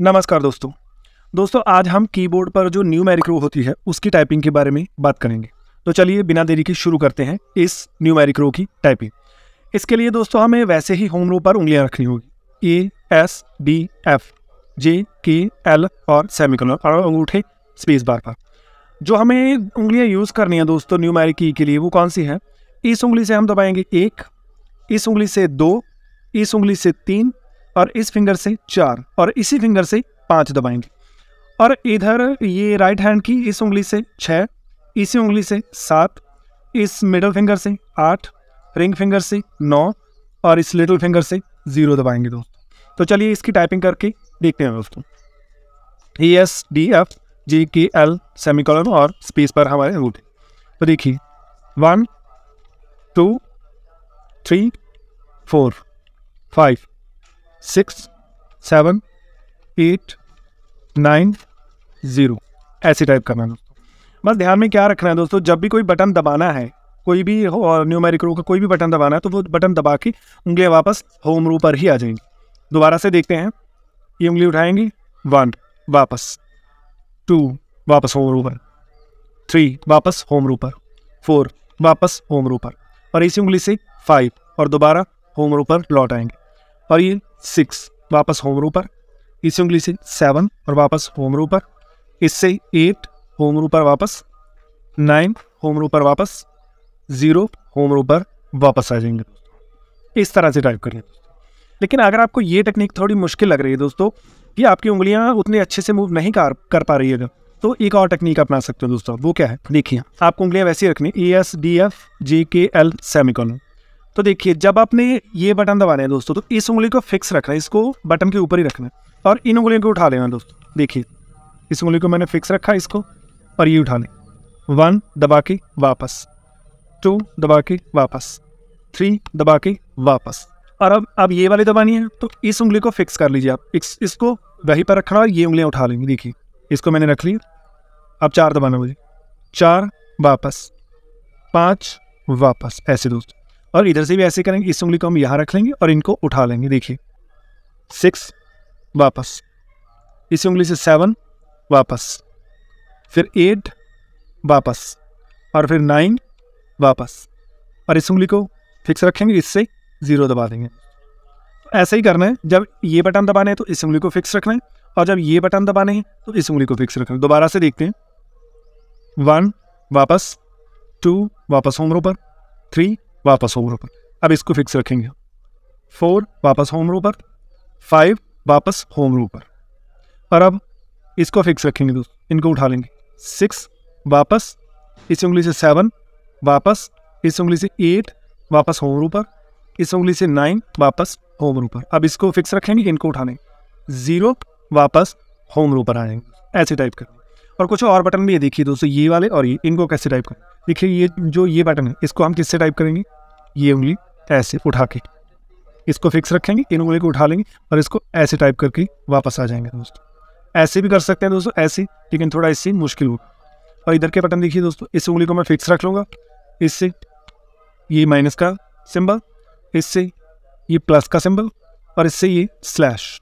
नमस्कार दोस्तों दोस्तों आज हम कीबोर्ड पर जो न्यू मैरिक्रो होती है उसकी टाइपिंग के बारे में बात करेंगे तो चलिए बिना देरी के शुरू करते हैं इस न्यू मैरिक्रो की टाइपिंग इसके लिए दोस्तों हमें वैसे ही होम रो पर उंगलियां रखनी होगी A S D F J K L और सेमिकोलर और अंगूठे स्पेस बार पर जो हमें उंगलियाँ यूज़ करनी है दोस्तों न्यू मैरिक के लिए वो कौन सी है इस उंगली से हम दबाएंगे एक इस उंगली से दो इस उंगली से तीन और इस फिंगर से चार और इसी फिंगर से पाँच दबाएंगे और इधर ये राइट हैंड की इस उंगली से छः इसी उंगली से सात इस मिडल फिंगर से आठ रिंग फिंगर से नौ और इस लिटिल फिंगर से ज़ीरो दबाएंगे दोस्तों तो चलिए इसकी टाइपिंग करके देखते हैं दोस्तों E S D F G K L semicolon और स्पेस पर हमारे रूट है तो देखिए one two three four five six seven eight nine zero ऐसे टाइप करना है दोस्तों बस ध्यान में क्या रखना है दोस्तों जब भी कोई बटन दबाना है कोई भी हो न्यूमेरिक रो का कोई भी बटन दबाना है तो वो बटन दबा के उंगलियाँ वापस होम रू पर ही आ जाएंगी दोबारा से देखते हैं ये उंगली उठाएंगी वन वापस टू वापस होम रू पर थ्री वापस होम रू पर फोर वापस होम रू पर और इसी उंगली से फाइव और दोबारा होम रू पर लौट आएंगे और ये सिक्स वापस होम रू पर इसी उंगली से सेवन और वापस होम रू पर इससे एट होम रू पर वापस नाइन होम रू पर वापस ज़ीरो होम रू पर वापस आ जाएंगे दोस्तों इस तरह से टाइप करें लेकिन अगर आपको ये टेक्निक थोड़ी मुश्किल लग रही है दोस्तों कि आपकी उंगलियां उतने अच्छे से मूव नहीं कर कर पा रही है तो एक और टेक्निक अपना सकते हो दोस्तों वो क्या है देखिए आपको उंगलियां वैसी रखनी A S D F J K L Semicon तो देखिए जब आपने ये बटन दबाना है दोस्तों तो इस उंगली को फिक्स रखना है इसको बटन के ऊपर ही रखना है और इन उंगलियों को उठा लेना दोस्तों देखिए इस उंगली को मैंने फिक्स रखा इसको और ये उठा लें वन दबा के वापस टू दबा के वापस थ्री दबा के वापस और अब अब ये वाली दबानी है तो इस उंगली को फिक्स कर लीजिए आप इस, इसको वहीं पर रखना और ये उंगलियाँ उठा लेंगी देखिए इसको मैंने रख लिया अब चार दबाना मुझे चार वापस पाँच वापस ऐसे दोस्त और इधर से भी ऐसे करेंगे इस उंगली को हम यहाँ रख लेंगे और इनको उठा लेंगे देखिए सिक्स वापस इस उंगली से सेवन वापस फिर एट वापस और फिर नाइन वापस और इस उंगली को फिक्स रखेंगे इससे ज़ीरो दबा देंगे ऐसे ही करना है जब ये बटन दबाने हैं तो इस उंगली को फिक्स रखना है और जब ये बटन दबाने हैं तो इस उंगली को फिक्स रख लें दोबारा से देखते हैं वन वापस टू वापस होमरों पर थ्री वापस होम रो पर अब इसको फिक्स रखेंगे फोर वापस होम रो पर फाइव वापस होम रो पर और अब इसको फिक्स रखेंगे दोस्तों इनको उठा लेंगे सिक्स वापस इस उंगली से सेवन वापस इस उंगली से एट वापस होम रू पर इस उंगली से नाइन वापस होम रू पर अब इसको फिक्स रखेंगे इनको उठाने जीरो वापस होम रू पर आएंगे ऐसे टाइप करेंगे और कुछ और बटन भी है देखिए दोस्तों ये वाले और ये इनको कैसे टाइप करें देखिए ये जो ये बटन है इसको हम किससे टाइप करेंगे ये उंगली ऐसे उठा के इसको फिक्स रखेंगे इन उंगली को उठा लेंगे और इसको ऐसे टाइप करके वापस आ जाएंगे दोस्तों ऐसे भी कर सकते हैं दोस्तों ऐसे लेकिन थोड़ा इससे मुश्किल होगा और इधर के बटन देखिए दोस्तों इस उंगली को मैं फिक्स रख लूँगा इससे ये माइनस का सिंबल इससे ये प्लस का सिंबल और इससे ये स्लैश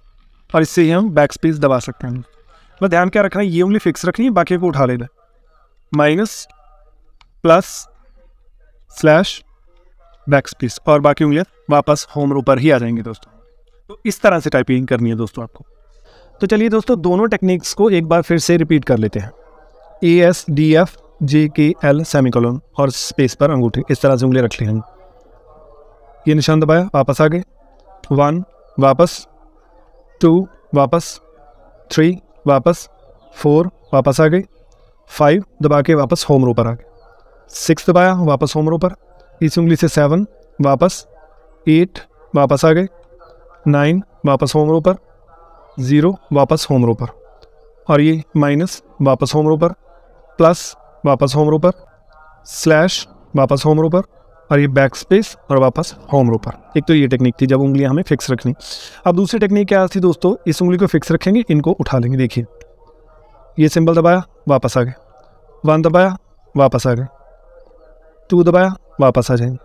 और इससे ही हम बैक स्पेस दबा सकते हैं मतलब ध्यान क्या रखना है ये उंगली फिक्स रखनी है बाकी को उठा लेना minus plus slash back space और बाकी उंगलियाँ वापस होम रो पर ही आ जाएंगे दोस्तों तो इस तरह से टाइपिंग करनी है दोस्तों आपको तो चलिए दोस्तों दोनों टेक्निक्स को एक बार फिर से रिपीट कर लेते हैं A S D F J K L semicolon और स्पेस पर अंगूठे इस तरह से उंगली रख लेंगे ये निशान दबाया वापस आ गए वन वापस टू वापस थ्री वापस फोर वापस आ गई फाइव दबा के वापस होम रो पर आ गई सिक्स दबाया वापस होम रो पर इस उंगली से सेवन वापस एट वापस आ गए नाइन वापस होम रो पर ज़ीरो वापस होम रो पर और ये माइनस वापस होम रो पर प्लस वापस होम रो पर स्लैश वापस होम रो पर और ये बैक स्पेस और वापस होम रोपर एक तो ये टेक्निक थी जब उंगलियां हमें फिक्स रखनी अब दूसरी टेक्निक क्या थी दोस्तों इस उंगली को फिक्स रखेंगे इनको उठा लेंगे देखिए ये सिंबल दबाया वापस आ गए वन दबाया वापस आ गए टू दबाया वापस आ जाएंगे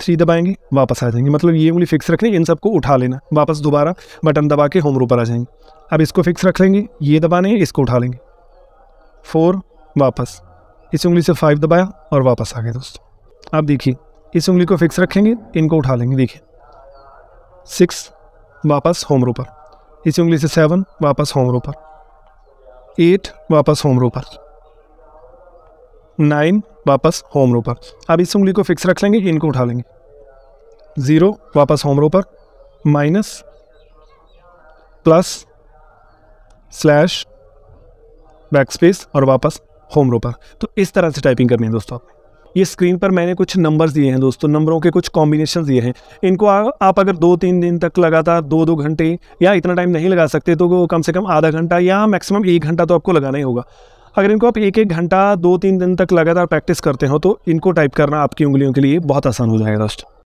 थ्री दबाएंगे वापस आ जाएंगे मतलब ये उंगली फिक्स रखनी इन सबको उठा लेना वापस दोबारा बटन दबा के होम रोपर आ जाएंगे अब इसको फिक्स रख लेंगे ये दबाने हैं इसको उठा लेंगे फोर वापस इस उंगली से फाइव दबाया और वापस आ गए दोस्तों आप देखिए इस उंगली को फिक्स रखेंगे इनको उठा लेंगे देखिए सिक्स वापस होम पर इस उंगली से सेवन वापस होम पर एट वापस होम पर नाइन वापस होम पर अब इस उंगली को फिक्स रख लेंगे इनको उठा लेंगे ज़ीरो वापस होम पर minus plus slash back space और वापस होम पर तो इस तरह से टाइपिंग करनी है दोस्तों आपने ये स्क्रीन पर मैंने कुछ नंबर्स दिए हैं दोस्तों नंबरों के कुछ कॉम्बिनेशन दिए हैं इनको आ, आप अगर दो तीन दिन तक लगातार दो दो घंटे या इतना टाइम नहीं लगा सकते तो कम से कम आधा घंटा या मैक्सिमम एक घंटा तो आपको लगाना ही होगा अगर इनको आप एक एक घंटा दो तीन दिन तक लगातार प्रैक्टिस करते हो तो इनको टाइप करना आपकी उंगलियों के लिए बहुत आसान हो जाएगा दोस्तों